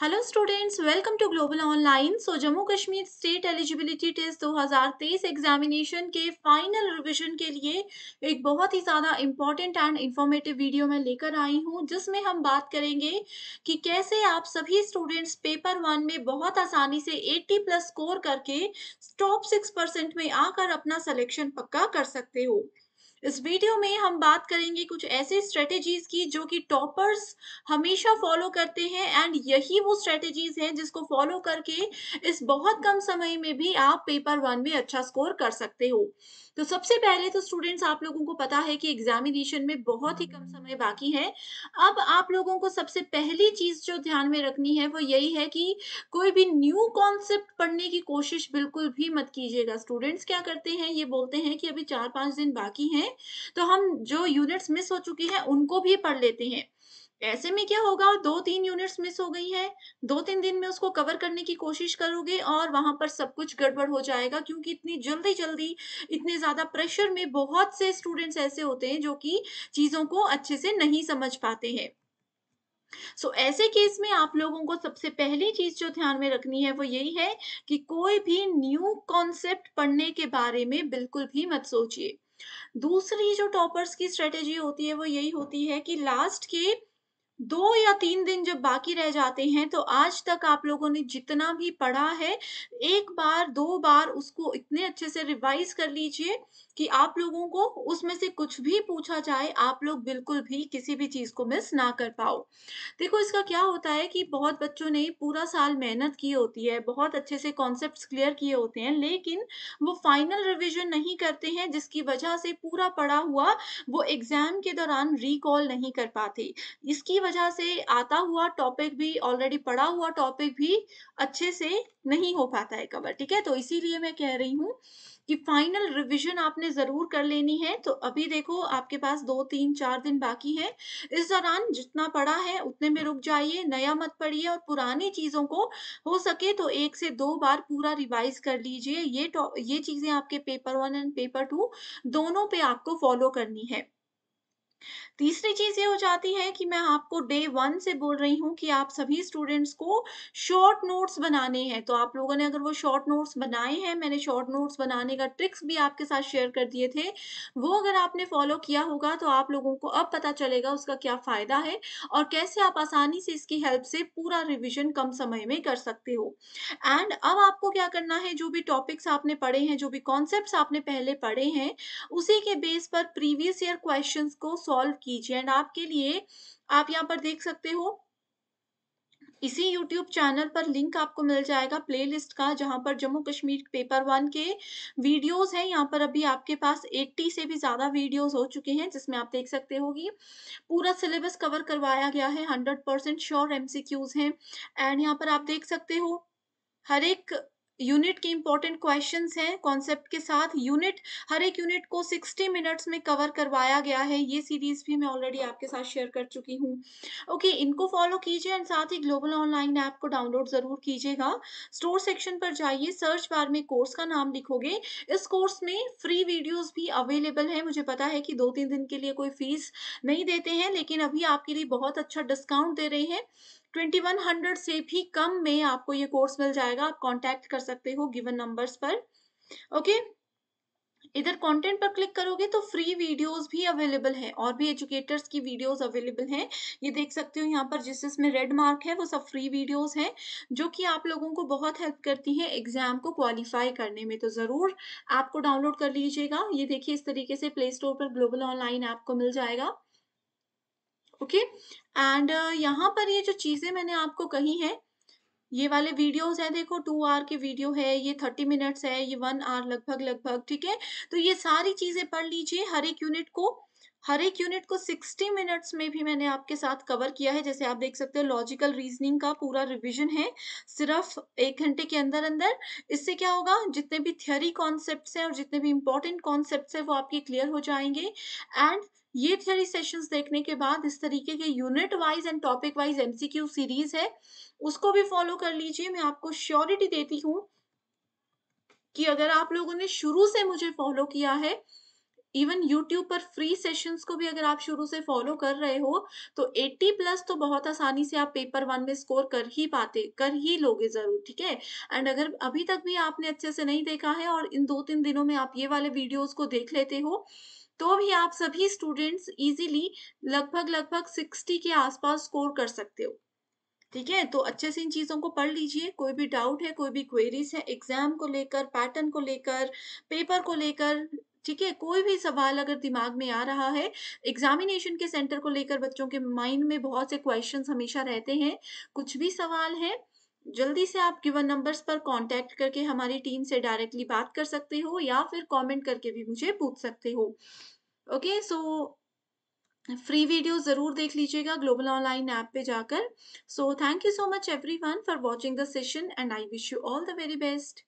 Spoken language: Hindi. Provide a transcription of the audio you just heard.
hello students welcome to global online so Jammu Kashmir state eligibility test 2023 examination के फाइनल रिवीजन के लिए एक बहुत ही ज़्यादा इम्पॉर्टेंट एंड इन्फॉर्मेटिव वीडियो मैं लेकर आई हूँ जिसमें हम बात करेंगे कि कैसे आप सभी स्टूडेंट्स पेपर वन में बहुत आसानी से 80 प्लस स्कोर करके टॉप सिक्स में आकर अपना सलेक्शन पक्का कर सकते हो इस वीडियो में हम बात करेंगे कुछ ऐसे स्ट्रेटेजीज की जो कि टॉपर्स हमेशा फॉलो करते हैं एंड यही वो स्ट्रेटेजीज हैं जिसको फॉलो करके इस बहुत कम समय में भी आप पेपर वन में अच्छा स्कोर कर सकते हो तो सबसे पहले तो स्टूडेंट्स आप लोगों को पता है कि एग्जामिनेशन में बहुत ही कम समय बाकी है अब आप लोगों को सबसे पहली चीज जो ध्यान में रखनी है वो यही है कि कोई भी न्यू कॉन्सेप्ट पढ़ने की कोशिश बिल्कुल भी मत कीजिएगा स्टूडेंट्स क्या करते हैं ये बोलते हैं कि अभी चार पांच दिन बाकी हैं तो हम जो यूनिट्स मिस हो चुकी हैं उनको भी पढ़ लेते हैं ऐसे में क्या होगा दो तीन यूनिट्स मिस हो गई हैं दो तीन दिन में उसको कवर करने की कोशिश करोगे और वहां पर सब कुछ गड़बड़ हो जाएगा क्योंकि इतनी जल्दी जल्दी इतने ज्यादा प्रेशर में बहुत से स्टूडेंट्स ऐसे होते हैं जो कि चीजों को अच्छे से नहीं समझ पाते हैं so, ऐसे केस में आप लोगों को सबसे पहली चीज जो ध्यान में रखनी है वो यही है कि कोई भी न्यू कॉन्सेप्ट पढ़ने के बारे में बिल्कुल भी मत सोचिए दूसरी जो टॉपर्स की स्ट्रेटेजी होती है वो यही होती है कि लास्ट के दो या तीन दिन जब बाकी रह जाते हैं तो आज तक आप लोगों ने जितना भी पढ़ा है एक बार दो बार उसको इतने अच्छे से रिवाइज कर लीजिए कि आप लोगों को उसमें से कुछ भी पूछा जाए आप लोग बिल्कुल भी किसी भी चीज़ को मिस ना कर पाओ देखो इसका क्या होता है कि बहुत बच्चों ने पूरा साल मेहनत की होती है बहुत अच्छे से कॉन्सेप्ट क्लियर किए होते हैं लेकिन वो फाइनल रिविजन नहीं करते हैं जिसकी वजह से पूरा पड़ा हुआ वो एग्जाम के दौरान रिकॉल नहीं कर पाते इसकी वजह से आता हुआ टॉपिक भी ऑलरेडी पढ़ा हुआ टॉपिक भी अच्छे से नहीं हो पाता है कवर ठीक है तो इसीलिए मैं कह रही हूँ कि फाइनल रिवीजन आपने ज़रूर कर लेनी है तो अभी देखो आपके पास दो तीन चार दिन बाकी है इस दौरान जितना पढ़ा है उतने में रुक जाइए नया मत पढ़िए और पुरानी चीज़ों को हो सके तो एक से दो बार पूरा रिवाइज कर लीजिए ये ये चीज़ें आपके paper one and paper two दोनों पे आपको फॉलो करनी है तीसरी चीज ये हो जाती है कि मैं आपको डे वन से बोल रही हूँ कि आप सभी स्टूडेंट्स को शॉर्ट नोट्स बनाने हैं तो आप लोगों ने अगर वो शॉर्ट नोट्स बनाए हैं मैंने शॉर्ट नोट्स बनाने का ट्रिक्स भी आपके साथ शेयर कर दिए थे वो अगर आपने फॉलो किया होगा तो आप लोगों को अब पता चलेगा उसका क्या फायदा है और कैसे आप आसानी से इसकी हेल्प से पूरा रिविजन कम समय में कर सकते हो एंड अब आपको क्या करना है जो भी टॉपिक्स आपने पढ़े हैं जो भी कॉन्सेप्ट आपने पहले पढ़े हैं उसी के बेस पर प्रीवियस ईयर क्वेश्चन को सॉल्व कीजिए एंड आपके लिए आप यहाँ पर देख सकते हो इसी यूट्यूब चैनल पर लिंक आपको मिल जाएगा प्लेलिस्ट का जहां पर जम्मू कश्मीर पेपर वन के वीडियोस हैं यहाँ पर अभी आपके पास 80 से भी ज़्यादा वीडियोस हो चुके हैं जिसमें आप देख सकते होगी पूरा सिलेबस कवर करवाया गया है 100 परसेंट श्योर एमसीक्यूज़ हैं एंड यहाँ पर आप देख सकते हो हर एक यूनिट के इंपॉर्टेंट क्वेश्चन हैं कॉन्सेप्ट के साथ यूनिट हर एक यूनिट को 60 मिनट्स में कवर करवाया गया है ये सीरीज भी मैं ऑलरेडी आपके साथ शेयर कर चुकी हूँ ओके okay, इनको फॉलो कीजिए एंड साथ ही ग्लोबल ऑनलाइन ऐप को डाउनलोड जरूर कीजिएगा स्टोर सेक्शन पर जाइए सर्च बार में कोर्स का नाम लिखोगे इस कोर्स में फ्री वीडियोज भी अवेलेबल है मुझे पता है कि दो तीन दिन के लिए कोई फीस नहीं देते हैं लेकिन अभी आपके लिए बहुत अच्छा डिस्काउंट दे रहे हैं 2100 से भी कम में आपको ये कोर्स मिल जाएगा आप कॉन्टेक्ट कर सकते हो गिवन नंबर्स पर ओके इधर कंटेंट पर क्लिक करोगे तो फ्री वीडियोस भी अवेलेबल है और भी एजुकेटर्स की वीडियोस अवेलेबल हैं ये देख सकते हो यहाँ पर जिस जिसमें रेड मार्क है वो सब फ्री वीडियोस हैं जो कि आप लोगों को बहुत हेल्प करती हैं एग्जाम को क्वालिफाई करने में तो ज़रूर आपको डाउनलोड कर लीजिएगा ये देखिए इस तरीके से प्ले स्टोर पर ग्लोबल ऑनलाइन ऐप को मिल जाएगा ओके एंड uh, यहाँ पर ये जो चीज़ें मैंने आपको कही हैं ये वाले वीडियोस हैं देखो टू आर के वीडियो है ये थर्टी मिनट्स है ये वन आर लगभग लगभग ठीक है तो ये सारी चीज़ें पढ़ लीजिए हर एक यूनिट को हर एक यूनिट को 60 मिनट्स में भी मैंने आपके साथ कवर किया है जैसे आप देख सकते हो लॉजिकल रीजनिंग का पूरा रिवीजन है सिर्फ एक घंटे के अंदर अंदर इससे क्या होगा जितने भी थियोरी कॉन्सेप्ट्स हैं और जितने भी इंपॉर्टेंट कॉन्सेप्ट्स हैं वो आपके क्लियर हो जाएंगे एंड ये थ्योरी सेशंस देखने के बाद इस तरीके के unit wise and topic wise MCQ series है उसको भी फॉलो कर लीजिए मैं आपको श्योरिटी देती हूँ कि अगर आप लोगों ने शुरू से मुझे फॉलो किया है इवन यूट्यूब पर फ्री सेशंस को भी अगर आप शुरू से फॉलो कर रहे हो तो 80 प्लस तो बहुत आसानी से आप पेपर वन में स्कोर कर ही पाते कर ही लोगे जरूर ठीक है एंड अगर अभी तक भी आपने अच्छे से नहीं देखा है और इन दो तीन दिनों में आप ये वाले वीडियोस को देख लेते हो तो भी आप सभी स्टूडेंट्स इजीली लगभग लगभग 60 के आसपास स्कोर कर सकते हो ठीक है तो अच्छे से इन चीज़ों को पढ़ लीजिए कोई भी डाउट है कोई भी क्वेरीज है एग्जाम को लेकर पैटर्न को लेकर पेपर को लेकर ठीक है कोई भी सवाल अगर दिमाग में आ रहा है एग्जामिनेशन के सेंटर को लेकर बच्चों के माइंड में बहुत से क्वेश्चंस हमेशा रहते हैं कुछ भी सवाल है जल्दी से आप गिवन नंबर्स पर कांटेक्ट करके हमारी टीम से डायरेक्टली बात कर सकते हो या फिर कमेंट करके भी मुझे पूछ सकते हो ओके सो फ्री वीडियो जरूर देख लीजिएगा ग्लोबल ऑनलाइन ऐप पे जाकर so thank you so much everyone for watching the session and I wish you all the very best